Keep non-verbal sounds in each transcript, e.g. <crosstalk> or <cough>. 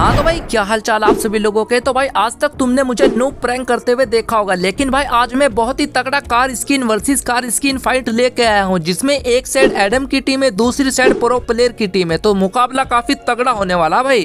हाँ तो भाई क्या हाल चाल आप सभी लोगों के तो भाई आज तक तुमने मुझे नो प्रैंक करते हुए देखा होगा लेकिन भाई आज मैं बहुत ही तगड़ा car skin versus car skin fight लेके आया हूँ जिसमें एक साइड एडम की टीम है दूसरी साइड प्रो प्लेयर की टीम है तो मुकाबला काफी तगड़ा होने वाला भाई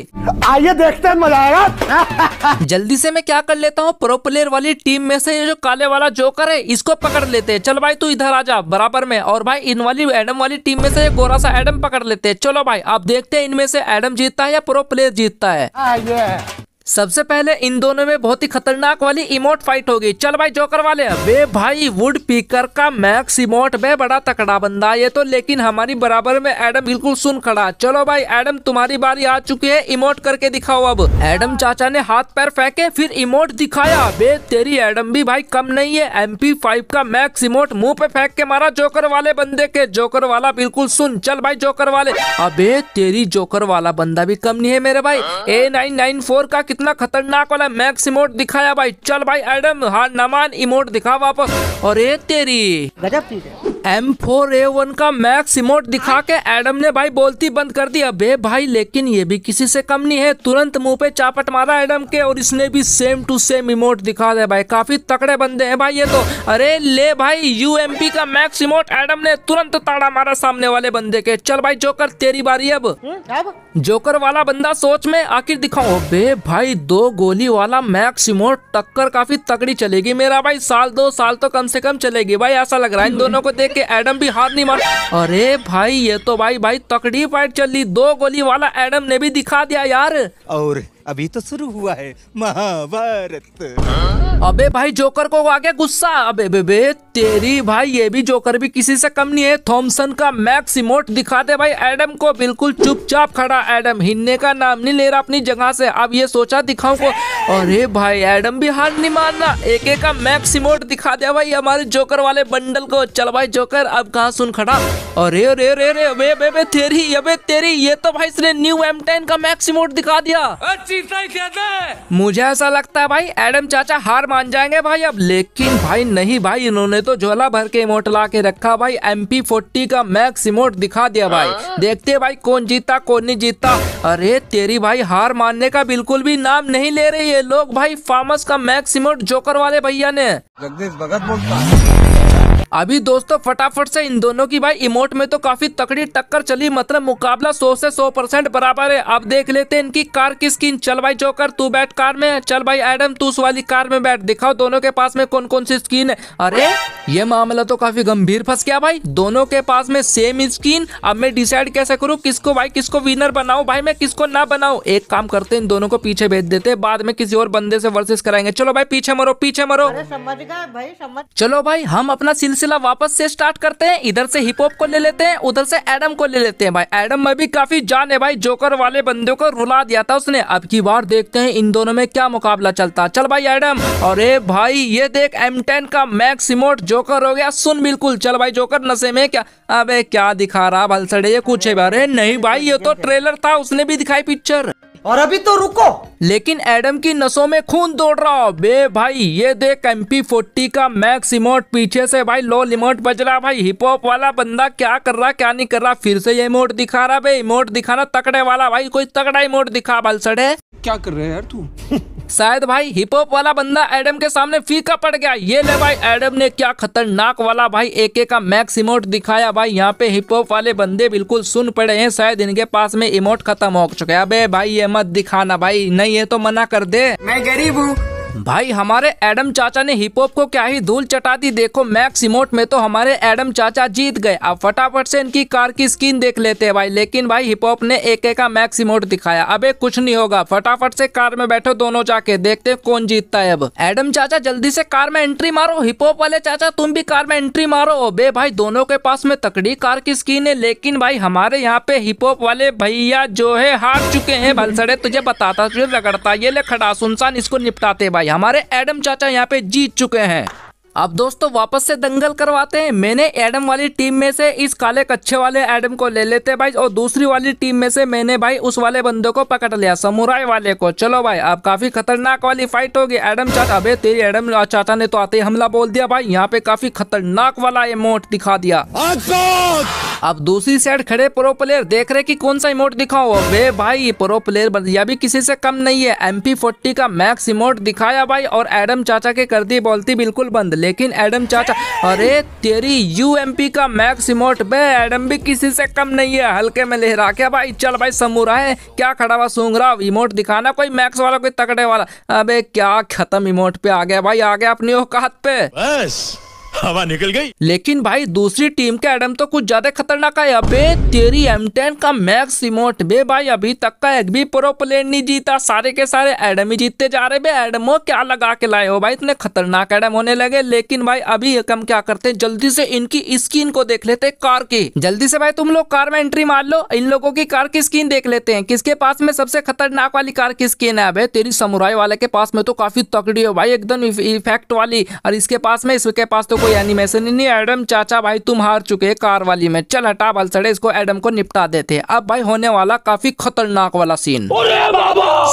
आइए देखते हैं मजा आएगा <laughs> जल्दी से मैं क्या कर लेता हूँ प्रो प्लेयर वाली टीम में से ये जो काले वाला जोकर है इसको पकड़ लेते हैं चल भाई तू इधर आ जा बराबर में और भाई इन वाली एडम वाली टीम में से गोरा सा एडम पकड़ लेते हैं चलो भाई आप देखते हैं इनमें से एडम जीतता है या प्रो प्लेयर जीतता है 二月。सबसे पहले इन दोनों में बहुत ही खतरनाक वाली इमोट फाइट होगी चल भाई जोकर वाले वे भाई वुड पीकर का मैक्स इमोट में बड़ा तकड़ा बंदा ये तो लेकिन हमारी बराबर में एडम बिल्कुल सुन खड़ा चलो भाई एडम तुम्हारी बारी आ चुकी है इमोट करके दिखाओ अब एडम चाचा ने हाथ पैर फेंके फिर इमोट दिखाया वे तेरी एडम भी भाई कम नहीं है एम का मैक्स इमोट मुंह पे फेंक के मारा जोकर वाले बंदे के जोकर वाला बिल्कुल सुन चल भाई जोकर वाले अबे तेरी जोकर वाला बंदा भी कम नहीं है मेरे भाई ए नाइन नाइन फोर का कितना खतरनाक वाला मैक्स इमोट दिखाया भाई चल भाई एडम हार नमान इमोट दिखा वापस और ये तेरी गजब चीज है एम फोर ए वन का मैक्स इमोट दिखा के एडम ने भाई बोलती बंद कर दी अबे भाई लेकिन ये भी किसी से कम नहीं है तुरंत मुंह पे चापट मारा एडम के और इसने भी सेम टू सेम इमोट दिखा दे भाई काफी तकड़े बंदे हैं भाई ये तो अरे ले भाई यू का मैक्स इमोट एडम ने तुरंत ताड़ा मारा सामने वाले बंदे के चल भाई जोकर तेरी बारी अब जोकर हम्म, वाला बंदा सोच में आखिर दिखाओ बे भाई दो गोली वाला मैक्स इमोट टक्कर काफी तकड़ी चलेगी मेरा भाई साल दो साल तो कम से कम चलेगी भाई ऐसा लग रहा है इन दोनों को देख के एडम भी हार नहीं मारा अरे भाई ये तो भाई भाई तकड़ी फाइट चल रही दो गोली वाला एडम ने भी दिखा दिया यार और अभी तो शुरू हुआ है महाभारत अबे भाई जोकर को आगे गुस्सा अबे बेबे तेरी भाई ये भी जोकर भी किसी से कम नहीं है थॉमसन का मैक्स इमोट दिखा दे भाई एडम को बिल्कुल चुपचाप खड़ा एडम हिन्ने का नाम नहीं ले रहा अपनी जगह से अब ये सोचा दिखाऊं को अरे भाई एडम भी हार नहीं मानना एक एक का मैक्स इमोट दिखा दिया भाई हमारे जोकर वाले बंडल को चल भाई जोकर अब कहा सुन खड़ा अरे अरे अरे अरे अबे अबे अबे तेरी अबे तेरी ये तो भाई इसने न्यू M10 का मैक्स मोड दिखा दिया अच्छी मुझे ऐसा लगता है भाई एडम चाचा हार मान जाएंगे भाई अब लेकिन भाई नहीं भाई इन्होंने तो झोला भर के इमोट ला के रखा भाई एम पी का मैक्स इमोट दिखा दिया भाई आ? हाँ। देखते भाई कौन जीता कौन नहीं जीता अरे तेरी भाई हार मानने का बिल्कुल भी नाम नहीं ले रही है लोग भाई फार्मस का मैक्स इमोट जोकर वाले भैया ने जगदीश भगत बोलता अभी दोस्तों फटाफट से इन दोनों की भाई इमोट में तो काफी तकड़ी टक्कर चली मतलब मुकाबला सौ से सौ परसेंट बराबर है अब देख लेते हैं इनकी कार की स्किन चल भाई जोकर तू बैठ कार में चल भाई एडम तू उस वाली कार में बैठ दिखाओ दोनों के पास में कौन कौन सी स्किन है अरे ये मामला तो काफी गंभीर फंस गया भाई दोनों के पास में सेम स्किन अब मैं डिसाइड कैसे करूँ किसको भाई किसको विनर बनाऊ भाई मैं किसको ना बनाऊ एक काम करते इन दोनों को पीछे भेज देते बाद में किसी और बंदे से वर्सेस कराएंगे चलो भाई पीछे मरो पीछे मरो समझ गए चलो भाई हम अपना सिलसिला सिलसिला वापस से स्टार्ट करते हैं इधर से हिप हॉप को ले लेते हैं उधर से एडम को ले लेते हैं भाई एडम में भी काफी जान है भाई जोकर वाले बंदे को रुला दिया था उसने अब की बार देखते हैं इन दोनों में क्या मुकाबला चलता चल भाई एडम और भाई ये देख एम टेन का मैक्स रिमोट जोकर हो गया सुन बिल्कुल चल भाई जोकर नशे में क्या अब क्या दिखा रहा भलसड़े ये कुछ है अरे नहीं भाई ये तो ट्रेलर था उसने भी दिखाई पिक्चर और अभी तो रुको लेकिन एडम की नसों में खून दौड़ रहा हो बे भाई ये देख एम पी फोर्टी का मैक्स इमोट पीछे से भाई लो इमोट बज रहा भाई हिप हॉप वाला बंदा क्या कर रहा क्या नहीं कर रहा फिर से ये इमोट दिखा रहा बे इमोट दिखाना तकड़े वाला भाई कोई तकड़ा इमोट दिखा बल सड़े क्या कर रहे हैं यार तू शायद भाई हिप हॉप वाला बंदा एडम के सामने फीका पड़ गया ये ले भाई एडम ने क्या खतरनाक वाला भाई एक का मैक्स इमोट दिखाया भाई यहाँ पे हिप हॉप वाले बंदे बिल्कुल सुन पड़े हैं शायद इनके पास में इमोट खत्म हो चुका है अबे भाई ये मत दिखाना भाई नहीं है तो मना कर दे मैं गरीब हूँ भाई हमारे एडम चाचा ने हिप हॉप को क्या ही धूल चटा दी देखो मैक्स इमोट में तो हमारे एडम चाचा जीत गए अब फटाफट से इनकी कार की स्किन देख लेते हैं भाई लेकिन भाई हिप हॉप ने एक एक का मैक्स इमोट दिखाया अबे कुछ नहीं होगा फटाफट से कार में बैठो दोनों जाके देखते कौन जीतता है अब एडम चाचा जल्दी से कार में एंट्री मारो हिप हॉप वाले चाचा तुम भी कार में एंट्री मारो बे भाई दोनों के पास में तकड़ी कार की स्किन है लेकिन भाई हमारे यहाँ पे हिप हॉप वाले भैया जो है हार चुके हैं भलसड़े तुझे बताता तुझे रगड़ता ये ले खड़ा सुनसान इसको निपटाते भाई भाई हमारे एडम चाचा यहाँ पे जीत चुके हैं अब दोस्तों वापस से दंगल करवाते हैं मैंने एडम वाली टीम में से इस काले कच्छे वाले एडम को ले लेते हैं भाई और दूसरी वाली टीम में से मैंने भाई उस वाले बंदे को पकड़ लिया समुराई वाले को चलो भाई अब काफी खतरनाक वाली फाइट होगी एडम चाचा अबे तेरी एडम चाचा ने तो आते ही हमला बोल दिया भाई यहाँ पे काफी खतरनाक वाला ये मोट दिखा दिया अब दूसरी साइड खड़े प्रो प्लेयर देख रहे कि कौन सा इमोट दिखाओ वे भाई प्रो प्लेयर यह भी किसी से कम नहीं है एम पी का मैक्स इमोट दिखाया भाई और एडम चाचा के कर दी बोलती बिल्कुल बंद लेकिन एडम चाचा अरे तेरी यू का मैक्स इमोट बे एडम भी किसी से कम नहीं है हल्के में लहरा क्या भाई चल भाई समूरा है क्या खड़ा हुआ सूंगरा इमोट दिखाना कोई मैक्स वाला कोई तकड़े वाला अबे क्या खत्म इमोट पे आ गया भाई आ गया अपनी औकात पे बस हवा निकल गई लेकिन भाई दूसरी टीम के एडम तो कुछ ज्यादा खतरनाक है अबे तेरी M10 का मैक्स रिमोट बे भाई अभी तक का एक भी प्रो प्लेयर नहीं जीता सारे के सारे एडम ही जीतते जा रहे बे एडमो क्या लगा के लाए हो भाई इतने खतरनाक एडम होने लगे लेकिन भाई अभी एक हम क्या करते हैं जल्दी से इनकी स्किन को देख लेते हैं कार की जल्दी से भाई तुम लोग कार में एंट्री मार लो इन लोगों की कार की स्किन देख लेते हैं किसके पास में सबसे खतरनाक वाली कार की स्किन है अबे तेरी समुराई वाले के पास में तो काफी तकड़ी हो भाई एकदम इफेक्ट वाली और इसके पास में इसके पास तो कोई एनिमेशन नहीं एडम चाचा भाई तुम हार चुके कार वाली में चल हटा बाल सड़े इसको एडम को निपटा देते अब भाई होने वाला काफी खतरनाक वाला सीन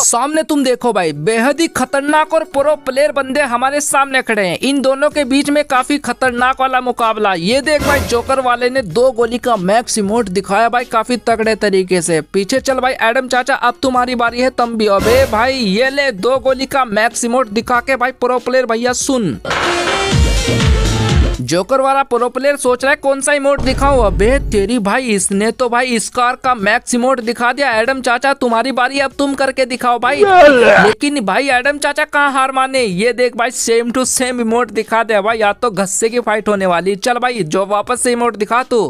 सामने तुम देखो भाई बेहद ही खतरनाक और प्रो प्लेयर बंदे हमारे सामने खड़े हैं इन दोनों के बीच में काफी खतरनाक वाला मुकाबला ये देख भाई जोकर वाले ने दो गोली का मैक्स इमोट दिखाया भाई काफी तगड़े तरीके से पीछे चल भाई एडम चाचा अब तुम्हारी बारी है तम भी अबे भाई ये ले दो गोली का मैक्स इमोट दिखा के भाई प्रो प्लेयर भैया सुन जोकर वाला प्रो प्लेयर सोच रहा है कौन सा इमोट दिखाओ अबे तेरी भाई इसने तो भाई इस कार का मैक्स इमोट दिखा दिया एडम चाचा तुम्हारी बारी अब तुम करके दिखाओ भाई लेकिन भाई एडम चाचा कहाँ हार माने ये देख भाई सेम टू सेम इमोट दिखा दे भाई या तो घस्से की फाइट होने वाली चल भाई जो वापस से इमोट दिखा तू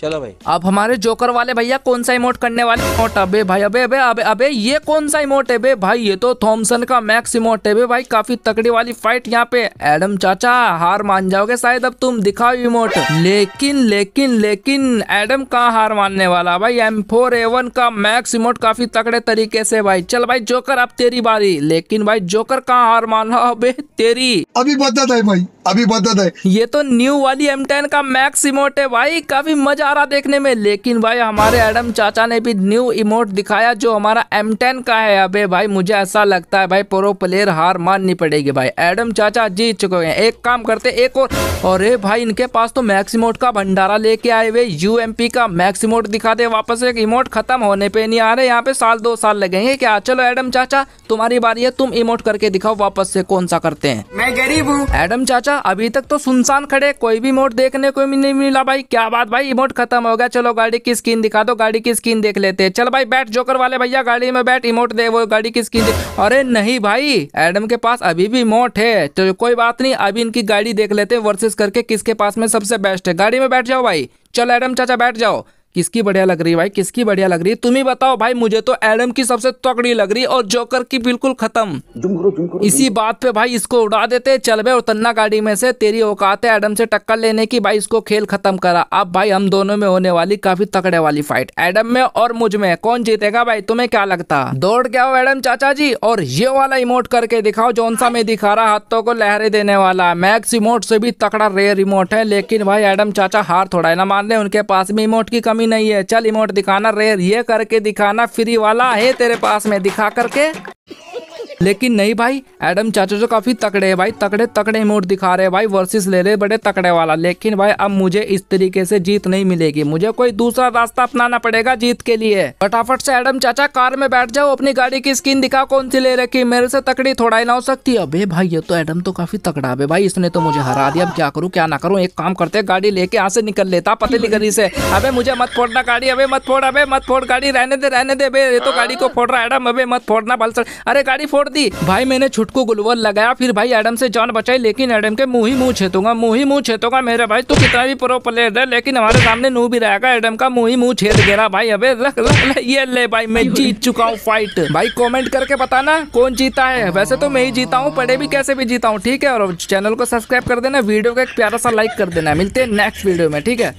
चलो भाई अब हमारे जोकर वाले भैया कौन सा इमोट करने वाले इमोट अबे भाई अबे अबे अबे अबे ये कौन सा इमोट है बे भाई ये तो थॉमसन का मैक्स इमोट है बे भाई काफी तकड़ी वाली फाइट यहाँ पे एडम चाचा हार मान जाओगे शायद अब तुम दिखाओ इमोट लेकिन लेकिन लेकिन एडम कहाँ हार मानने वाला भाई एम फोर एवन का मैक्स इमोट काफी तकड़े तरीके से भाई चल भाई जोकर अब तेरी बारी लेकिन भाई जोकर कहाँ हार मान रहा अबे तेरी अभी बदत है भाई अभी बदत है ये तो न्यू वाली एम टेन का मैक्स इमोट है भाई काफी मजा आ रहा देखने में लेकिन भाई हमारे एडम चाचा ने भी न्यू इमोट दिखाया जो हमारा एम का है अबे भाई मुझे ऐसा लगता है भाई प्रो प्लेयर हार माननी पड़ेगी भाई एडम चाचा जीत चुके हैं एक काम करते एक और अरे भाई इनके पास तो मैक्स इमोट का भंडारा लेके आए हुए यू का मैक्स इमोट दिखा दे वापस एक इमोट खत्म होने पर नहीं आ रहे यहाँ पे साल दो साल लगेंगे क्या चलो एडम चाचा तुम्हारी बारी है तुम इमोट करके दिखाओ वापस से कौन सा करते हैं मैं गरीब हूँ एडम चाचा अभी तक तो सुनसान खड़े कोई भी इमोट देखने को नहीं मिला भाई क्या बात भाई इमोट खत्म हो गया चलो गाड़ी की स्क्रीन दिखा दो गाड़ी की स्क्रीन देख लेते हैं चल भाई बैठ जोकर वाले भैया गाड़ी में बैठ इमोट दे वो गाड़ी की स्क्रीन अरे नहीं भाई एडम के पास अभी भी इमोट है तो कोई बात नहीं अभी इनकी गाड़ी देख लेते हैं वर्सेस करके किसके पास में सबसे बेस्ट है गाड़ी में बैठ जाओ भाई चलो एडम चाचा बैठ जाओ किसकी बढ़िया लग रही है भाई किसकी बढ़िया लग रही है तुम ही बताओ भाई मुझे तो एडम की सबसे तकड़ी लग रही और जोकर की बिल्कुल खत्म इसी बात पे भाई इसको उड़ा देते चल भाई और गाड़ी में से तेरी औकात है एडम से टक्कर लेने की भाई इसको खेल खत्म करा अब भाई हम दोनों में होने वाली काफी तकड़े वाली फाइट एडम में और मुझ में कौन जीतेगा भाई तुम्हें क्या लगता दौड़ के आओ एडम चाचा जी और ये वाला इमोट करके दिखाओ जोन सा मैं दिखा रहा हाथों को लहरे देने वाला मैक्स इमोट से भी तकड़ा रेयर इमोट है लेकिन भाई एडम चाचा हार थोड़ा है ना मान ले उनके पास भी इमोट की कमी काम ही नहीं है चल इमोट दिखाना रेयर ये करके दिखाना फ्री वाला है तेरे पास में दिखा करके लेकिन नहीं भाई एडम चाचो जो काफी तकड़े है भाई तकड़े तकड़े मोड दिखा रहे भाई वर्सेस ले रहे बड़े तकड़े वाला लेकिन भाई अब मुझे इस तरीके से जीत नहीं मिलेगी मुझे कोई दूसरा रास्ता अपनाना पड़ेगा जीत के लिए फटाफट से एडम चाचा कार में बैठ जाओ अपनी गाड़ी की स्क्रीन दिखा कौन सी ले रखी मेरे से तकड़ी थोड़ा ही ना हो सकती अबे भाई ये तो एडम तो काफी तकड़ा है भाई इसने तो मुझे हरा दिया अब क्या करूँ क्या ना करूँ एक काम करते गाड़ी लेके यहाँ से निकल लेता पतली गली से अबे मुझे मत फोड़ना गाड़ी अबे मत फोड़ अबे मत फोड़ गाड़ी रहने दे रहने दे अबे ये तो गाड़ी को फोड़ रहा है एडम अबे मत फोड़ना सर अरे गाड़ी फोड़ छोड़ दी भाई मैंने छुटको गुलवर लगाया फिर भाई एडम से जान बचाई लेकिन एडम के मुंह ही मुंह छेतूंगा मुंह ही मुंह छेतूंगा मेरे भाई तू कितना भी प्रो प्लेयर है लेकिन हमारे सामने नू भी रहेगा एडम का मुंह ही मुंह छेद गेरा भाई अबे रख रख ये ले भाई मैं जीत चुका हूँ फाइट भाई कॉमेंट करके बताना कौन जीता है वैसे तो मैं ही जीता हूँ पढ़े भी कैसे भी जीता हूँ ठीक है और चैनल को सब्सक्राइब कर देना वीडियो को एक प्यारा सा लाइक कर देना मिलते हैं नेक्स्ट वीडियो में ठीक है